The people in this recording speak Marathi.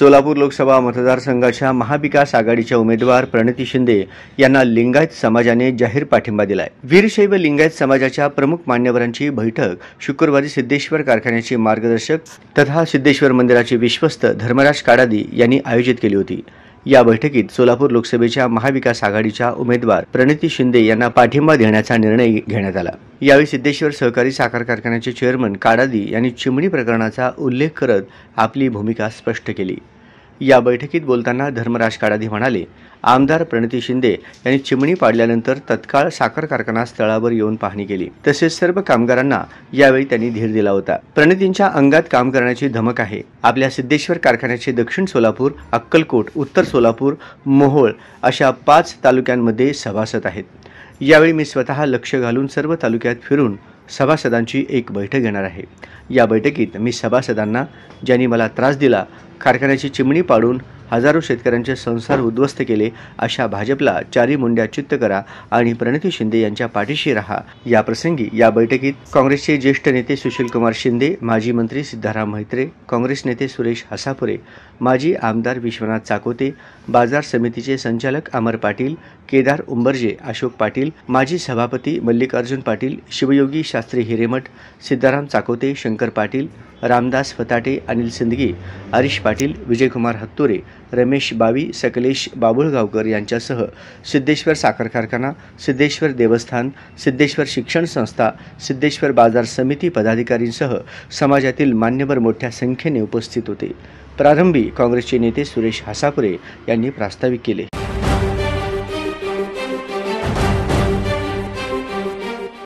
सोलापूर लोकसभा मतदारसंघाच्या महाविकास आघाडीच्या उमेदवार प्रणिती शिंदे यांना लिंगायत समाजाने जाहीर पाठिंबा दिलाय वीरशैव लिंगायत समाजाच्या प्रमुख मान्यवरांची बैठक शुक्रवारी सिद्धेश्वर कारखान्याचे मार्गदर्शक तथा सिद्धेश्वर मंदिराचे विश्वस्त धर्मराज काडादी यांनी आयोजित केली होती या बैठकीत सोलापूर लोकसभेच्या महाविकास आघाडीच्या उमेदवार प्रणिती शिंदे यांना पाठिंबा देण्याचा निर्णय घेण्यात आला यावेळी सिद्धेश्वर सहकारी साखर कारखान्याचे चेअरमन काडादी यांनी चिमणी प्रकरणाचा उल्लेख करत आपली भूमिका स्पष्ट केली या बैठकीत बोलताना धर्मराज काडाधी म्हणाले आमदार प्रणिती शिंदे यांनी चिमणी पाडल्यानंतर तत्काळ साखर कारखाना स्थळावर येऊन पाहणी केली तसेच सर्व कामगारांना यावेळी त्यांनी धीर दिला होता प्रणितींच्या अंगात काम करण्याची धमक आहे आपल्या सिद्धेश्वर कारखान्याचे दक्षिण सोलापूर अक्कलकोट उत्तर सोलापूर मोहोळ अशा पाच तालुक्यांमध्ये सभासद आहेत यावेळी मी स्वतः लक्ष घालून सर्व तालुक्यात फिरून सभासदांची एक बैठक घेणार आहे या बैठकीत मी सभासदांना ज्यांनी मला त्रास दिला कारखान्याची चिमणी पाडून हजारो शेतकऱ्यांचे संसार उद्ध्वस्त केले अशा भाजपला चारी मुंड्या चित्त करा आणि प्रणिती शिंदे यांच्या पाठीशी राहा या प्रसंगी या बैठकीत काँग्रेसचे ज्येष्ठ नेते सुशीलकुमार शिंदे माजी मंत्री सिद्धाराम म्हैत्रे काँग्रेस नेते सुरेश हसापुरे माजी आमदार विश्वनाथ चाकोते बाजार समितीचे संचालक अमर पाटील केदार उंबरजे अशोक पाटील माजी सभापती मल्लिकार्जुन पाटील शिवयोगी शास्त्री हिरेमठ सिद्धाराम चाकोते शंकर पाटील रामदास फताटे अनिल सिंदगी हरीश पाटील विजयकुमार हत्तुरे रमेश बावी सकलेश बाबुळगावकर यांच्यासह सिद्धेश्वर साखर कारखाना सिद्धेश्वर देवस्थान सिद्धेश्वर शिक्षण संस्था सिद्धेश्वर बाजार समिती पदाधिकारींसह समाजातील मान्यवर मोठ्या संख्येने उपस्थित होते प्रारंभी काँग्रेसचे नेते सुरेश हासापुरे यांनी प्रास्ताविक केले